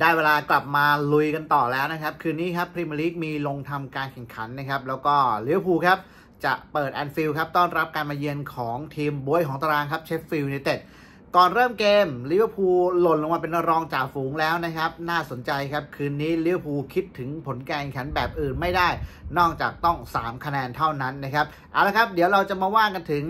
ได้เวลากลับมาลุยกันต่อแล้วนะครับ คืนนี้ครับ พรีเมียร์ลีกมีลงทำการแข่งขันนะครับ แล้วก็เวีร์พููครับ จะเปิดแอนฟิลด์ครับ ต้อนรับการมาเยือนของทีมบวยของตารางครับเชฟฟิลด์ในเต็ดก่อนเริ่มเกมลิเวอร์พูลหล่นลงมาเป็นรองจ่าฝูงแล้วนะครับ น่าสนใจครับคืนนี้ลิเวอร์พูลคิดถึงผลการแข่งขันแบบอื่นไม่ได้ นอกจากต้อง 3 คะแนนเท่านั้นนะครับ เอาละครับ เดี๋ยวเราจะมาว่ากันถึง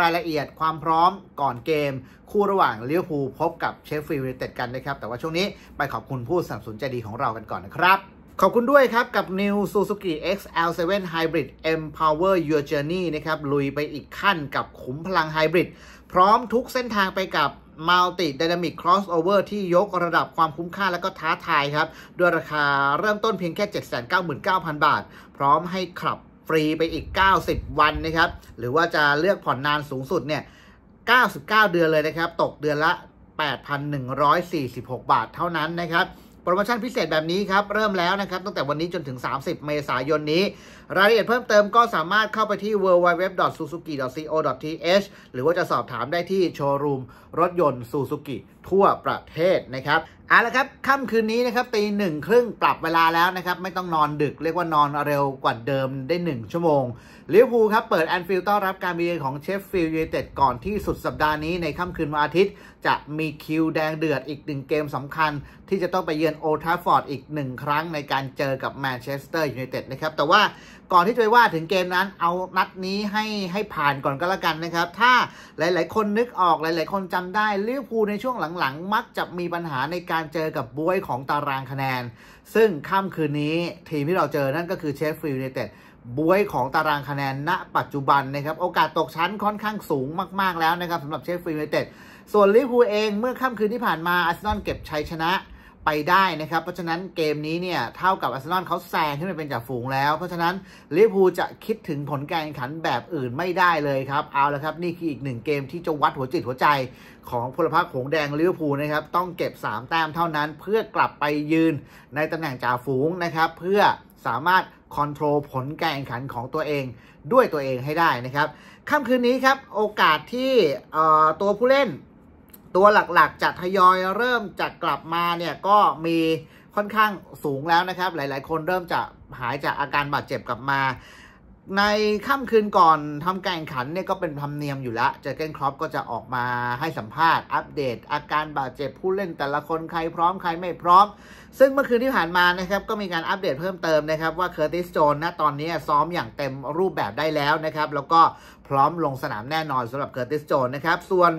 รายละเอียดความพร้อมก่อนเกม คู่ระหว่างลิเวอร์พูลพบกับเชฟฟิลด์ยูไนเต็ดกันนะครับ แต่ว่าช่วงนี้ไปขอบคุณผู้สนับสนุนใจดีของเรากันก่อนนะครับขอบคุณด้วยครับกับ New Suzuki XL7 Hybrid Empower Your Journey นะครับลุยไปอีกขั้นกับขุมพลังไฮบริดพร้อมทุกเส้นทางไปกับ Multi Dynamic Crossover ที่ยกระดับความคุ้มค่าและก็ท้าทายครับด้วยราคาเริ่มต้นเพียงแค่ 799,000 บาท พร้อมให้ขับฟรีไปอีก 90 วันนะครับหรือว่าจะเลือกผ่อนนานสูงสุดเนี่ย 99 เดือนเลยนะครับตกเดือนละ 8,146 บาทเท่านั้นนะครับโปรโมชั่นพิเศษแบบนี้ครับ เริ่มแล้วนะครับ ตั้งแต่วันนี้จนถึง 30 เมษายนนี้ รายละเอียดเพิ่มเติมก็สามารถเข้าไปที่ www.suzuki.co.th หรือว่าจะสอบถามได้ที่โชว์รูมรถยนต์ซูซูกิทั่วประเทศนะครับเอาละครับค่ำคืนนี้นะครับตีหนึ่งครึ่งปรับเวลาแล้วนะครับไม่ต้องนอนดึกเรียกว่านอนเร็วกว่าเดิมได้ 1 ชั่วโมงลิเวอร์พูลครับเปิดแอนฟิลด์ต้อนรับการเยือนของเชฟฟิลด์ยูไนเต็ดก่อนที่สุดสัปดาห์นี้ ในค่ำคืนวันอาทิตย์ จะมีคิวแดงเดือดอีกหนึ่งเกมสำคัญ ที่จะต้องไปเยือนโอทาฟอร์ดอีกหนึ่งครั้งในการเจอกับแมนเชสเตอร์ยูไนเต็ดนะครับแต่ว่าก่อนที่จะไปว่าถึงเกมนั้นเอานัดนี้ให้ให้ผ่านก่อนก็แล้วกันนะครับถ้าหลาย ๆคนนึกออกหลาย ๆ คนจำได้ลิเวอร์พูลในช่วงหลังๆมักจะมีปัญหาในการการเจอกับบุ้ยของตารางคะแนน ซึ่งค่ำคืนนี้ ทีมที่เราเจอ นั่นก็คือเชฟฟิลด์เต็ดบุ้ยของตารางคะแนน ณ ปัจจุบันนะครับ โอกาสตกชั้นค่อนข้างสูงมาก ๆ แล้วนะครับสำหรับเชฟฟิลด์เต็ด ส่วนลิเวอร์พูลเอง เมื่อค่ำคืนที่ผ่านมา อาร์เซนอลเก็บชัยชนะไปได้นะครับ เพราะฉะนั้นเกมนี้เนี่ยเท่ากับอาร์เซนอลเขาแซงขึ้นไปเป็นจ่าฝูงแล้ว เพราะฉะนั้นลิเวอร์พูลจะคิดถึงผลการแข่งขันแบบอื่นไม่ได้เลยครับ เอาละครับ นี่คืออีกหนึ่งเกมที่จะวัดหัวจิตหัวใจ ของพลพรรคของแดงลิเวอร์พูลนะครับ ต้องเก็บ3แต้มเท่านั้นเพื่อกลับไปยืนในตำแหน่งจ่าฝูงนะครับเพื่อสามารถคอนโทรลผลการแข่งขันของตัวเองด้วยตัวเองให้ได้นะครับค่ำคืนนี้ครับโอกาสที่ตัวผู้เล่นตัวหลักๆ จะทยอยเริ่มจะกลับมาเนี่ยก็มีค่อนข้างสูงแล้วนะครับ หลายๆ คนเริ่มจะหายจากอาการบาดเจ็บกลับมา ในค่ำคืนก่อนทำการแข่งขันเนี่ยก็เป็นธรรมเนียมอยู่แล้วเจอเกนครอปก็จะออกมาให้สัมภาษณ์ อัปเดตอาการบาดเจ็บผู้เล่นแต่ละคนใครพร้อมใครไม่พร้อม ซึ่งเมื่อคืนที่ผ่านมานะครับก็มีการอัปเดตเพิ่มเติมนะครับว่าเคอร์ติสโจนนะตอนนี้ซ้อมอย่างเต็มรูปแบบได้แล้วนะครับแล้วก็พร้อมลงสนามแน่นอนสำหรับเคอร์ติสโจนนะครับส่วน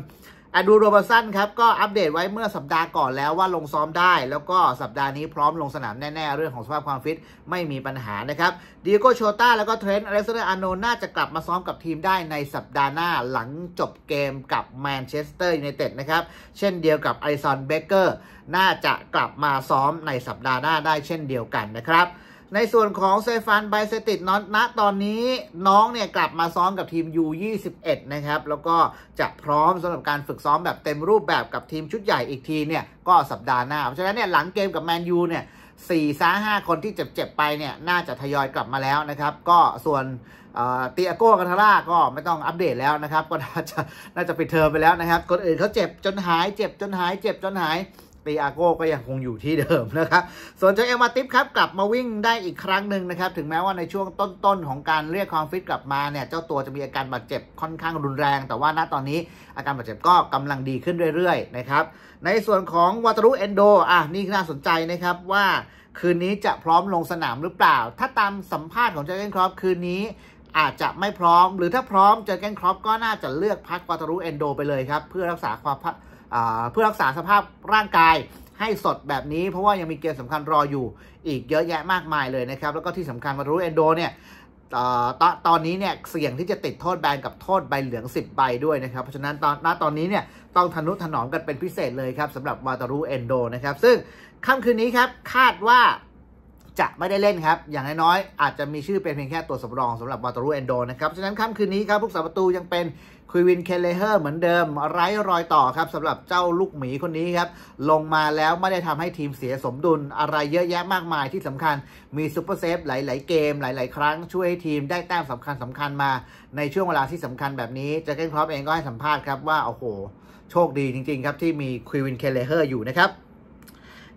อดูโรบสันครับ ก็อัปเดตไว้เมื่อสัปดาห์ก่อนแล้วว่าลงซ้อมได้ แล้วก็สัปดาห์นี้พร้อมลงสนามแน่ ๆ เรื่องของสภาพความฟิต ไม่มีปัญหานะครับดิโกโชต้าแล้วก็เทรนต์อเล็กซานเดอร์อาโนน่าจะกลับมาซ้อมกับทีมได้ในสัปดาห์หน้าหลังจบเกมกับแมนเชสเตอร์ยูไนเต็ดนะครับ เช่นเดียวกับไอซอนเบเกอร์น่าจะกลับมาซ้อมในสัปดาห์หน้าได้เช่นเดียวกันนะครับในส่วนของเซฟานไบเซติดนอนณตอนนี้น้องเนี่ยกลับมาซ้อมกับทีม U21 นะครับแล้วก็จะพร้อมสำหรับการฝึกซ้อมแบบเต็มรูปแบบกับทีมชุดใหญ่อีกทีเนี่ยก็สัปดาห์หน้าเพราะฉะนั้นเนี่ยหลังเกมกับแมนยูเนี่ยสี่ซาห้าคนที่เจ็บๆไปเนี่ยน่าจะทยอยกลับมาแล้วนะครับ ก็ส่วนเตียโก้กันทาร่าก็ไม่ต้องอัปเดตแล้วนะครับ ก็น่าจะน่าจะปิดเทอมไปแล้วนะครับคนอื่นเขาเจ็บจนหายเจ็บจนหายเจ็บจนหายตีอาโก้ก็ยังคงอยู่ที่เดิมนะครับ ส่วนเจเอลมาติฟครับ กลับมาวิ่งได้อีกครั้งหนึ่งนะครับ ถึงแม้ว่าในช่วงต้น ๆ ของการเรียกความฟิตกลับมาเนี่ยเจ้าตัวจะมีอาการบาดเจ็บค่อนข้างรุนแรง แต่ว่าณตอนนี้อาการบาดเจ็บก็กำลังดีขึ้นเรื่อยๆนะครับในส่วนของวัตรุเอนโดอ่ะนี่น่าสนใจนะครับ ว่าคืนนี้จะพร้อมลงสนามหรือเปล่า ถ้าตามสัมภาษณ์ของเจ้าเกนครอปคืนนี้อาจจะไม่พร้อม หรือถ้าพร้อมเจอแกนครอปก็น่าจะเลือกพักวัตารุเอนโดไปเลยครับเพื่อรักษาความเพื่อรักษาสภาพร่างกายให้สดแบบนี้ เพราะว่ายังมีเกมสำคัญรออยู่ อีกเยอะแยะมากมายเลยนะครับแล้วก็ที่สำคัญมารู้เอนโดเนี่ยตอตอนนี้เนี่ยเสี่ยงที่จะติดโทษแบนกับโทษใบเหลือง 10 ใบด้วยนะครับเพราะฉะนั้นตอนณตอนนี้เนี่ยต้องทนุถนอมกันเป็นพิเศษเลยครับสำหรับวาตารูเอนโดนะครับซึ่งค่ำคืนนี้ครับคาดว่าจะไม่ได้เล่นครับ อย่างน้อยๆ อาจจะมีชื่อเป็นเพียงแค่ตัวสำรองสำหรับวาตารูเอนโดนะครับ ฉะนั้นค่ำคืนนี้ครับผู้สาประตูยังเป็นควีนเคเลเฮอร์เหมือนเดิม ไร้รอยต่อครับสำหรับเจ้าลูกหมีคนนี้ครับ ลงมาแล้วไม่ได้ทำให้ทีมเสียสมดุลอะไรเยอะแยะมากมายที่สำคัญมีซูเปอร์เซฟหลายๆเกม หลายๆครั้งช่วยทีมได้แต้มสำคัญสำคัญมา ในช่วงเวลาที่สำคัญแบบนี้จะเก้ครอปเองก็ให้สัมภาษณ์ครับว่าโอ้โหโชคดีจริงๆครับที่มีควีนเคเลเฮอร์อยู่นะครับ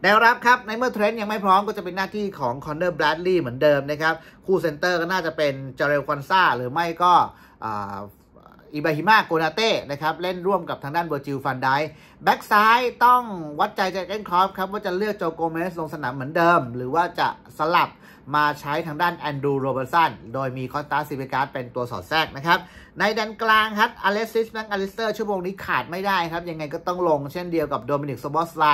แนวรับครับ ในเมื่อเทรนด์ ยังไม่พร้อมก็จะเป็นหน้าที่ของคอนเนอร์แบรดลีย์เหมือนเดิมนะครับคู่เซนเตอร์ก็น่าจะเป็นจเรลคอนซาหรือไม่ก็อิบาฮิมาโกนาเต้นะครับเล่นร่วมกับทางด้านเบอร์จิลฟันไดแบ็กซ้ายต้องวัดใจจ็คเกนครอฟครับว่าจะเลือกโจโกเมสลงสนามเหมือนเดิม หรือว่าจะสลับมาใช้ทางด้านแอนดูโรเบอร์สัน โดยมีคอนตาซิเบกาสดเป็นตัวสอดแทรกนะครับ ในดนกลางครับ อเลซิสแมงอลิสเตอร์ชั่วโมงนี้ขาดไม่ได้ครับ ยังไงก็ต้องลงเช่นเดียวกับโดมินิกสบอสไล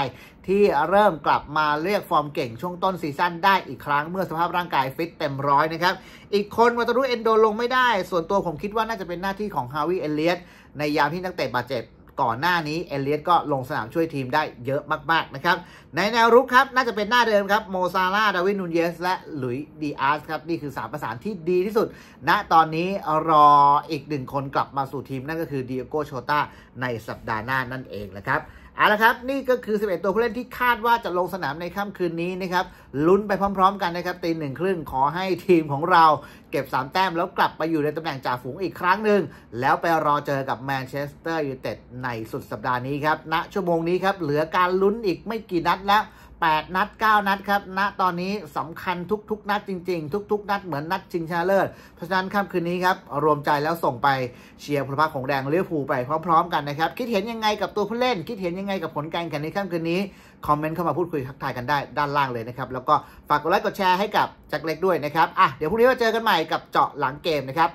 ที่เริ่มกลับมาเรียกฟอร์มเก่งช่วงต้นซีซั่นได้อีกครั้งเมื่อสภาพร่างกายฟิตเต็มร้อยนะครับ อีกคนวัตรุเอนโดลงไม่ได้ ส่วนตัวผมคิดว่าน่าจะเป็นหน้าที่ของฮาวิเอเลียสในยามที่นักเตะบาดเจ็บก่อนหน้านี้ เอเลียตก็ลงสนามช่วยทีมได้เยอะมากๆนะครับในแนวรุกครับน่าจะเป็นหน้าเดิมครับโมซาลาดาวินนูนเยสและหลุยดีอาร์สครับ นี่คือสามประสานที่ดีที่สุดณนะตอนนี้รออีกหนึ่งคนกลับมาสู่ทีมนั่นก็คือดิโอโกโชตาในสัปดาห์หน้านั่นเองนะครับเอาละครับนี่ก็คือ 11 ตัวผู้เล่นที่คาดว่าจะลงสนามในค่ำคืนนี้นะครับลุ้นไปพร้อม ๆ กันนะครับตีหนึ่งครึ่งขอให้ทีมของเราเก็บ 3 แต้มแล้วกลับไปอยู่ในตำแหน่งจ่าฝูงอีกครั้งหนึ่งแล้วไปรอเจอกับแมนเชสเตอร์ยูไนเต็ดในสุดสัปดาห์นี้ครับณนะชั่วโมงนี้ครับ เหลือการลุ้นอีกไม่กี่นัดแล้ว8นัด9นัดครับณตอนนี้สำคัญทุกๆ นัดจริงๆ ทุก ๆ นัดเหมือนนัดชิงชนะเลิศเพราะฉะนั้นค่ำคืนนี้ครับรวมใจแล้วส่งไปเชียร์พลพักของแดงเลี้ยวผูไปพร้อมๆกันนะครับ คิดเห็นยังไงกับตัวผู้เล่น คิดเห็นยังไงกับผลการแข่งนในค่ำคืนนี้คอมเมนต์เข้ามาพูดคุยทักทายกันได้ด้านล่างเลยนะครับแล้วก็ฝากกดไลค์กดแชร์ให้กับจักรเล็กด้วยนะครับอ่ะเดี๋ยวพรุ่งนี้มาเจอกันใหม่กับเจาะหลังเกมนะครับ